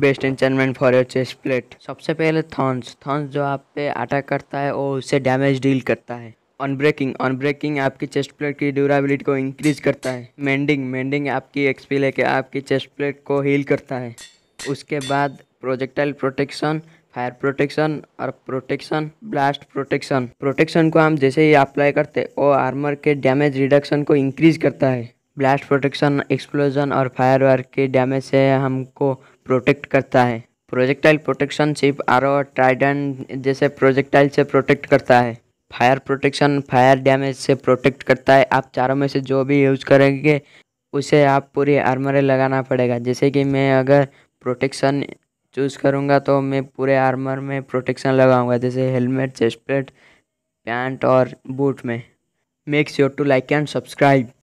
best enchantment for your chest plate सबसे पहले thrones thrones जो आप पे अटैक करता है और उससे डैमेज डील करता है अनब्रेकिंग अनब्रेकिंग आपकी चेस्ट प्लेट की ड्यूरेबिलिटी को इंक्रीज करता है मेंडिंग मेंडिंग आपकी एक्सपी लेके आपकी चेस्ट प्लेट को हील करता है उसके बाद प्रोजेक्टाइल प्रोटेक्शन फायर प्रोटेक्शन और प्रोटेक्शन ब्लास्ट प्रोटेक्शन प्रोटेक्शन को हम जैसे ही अप्लाई करते वो आर्मर के डैमेज रिडक्शन को इंक्रीज करता है ब्लास्ट प्रोटेक्शन एक्सप्लोजन और फायर वर्क के डैमेज से हमको प्रोटेक्ट करता है प्रोजेक्टाइल प्रोटेक्शन सिर्फ आर ट्राइडन जैसे प्रोजेक्टाइल से प्रोटेक्ट करता है फायर प्रोटेक्शन फायर डैमेज से प्रोटेक्ट करता है आप चारों में से जो भी यूज़ करेंगे उसे आप पूरी आर्मर लगाना पड़ेगा जैसे कि मैं अगर प्रोटेक्शन चूज़ करूँगा तो मैं पूरे आर्मर में प्रोटेक्शन लगाऊँगा जैसे हेलमेट चेस्ट प्लेट पैंट और बूट में make sure to like and subscribe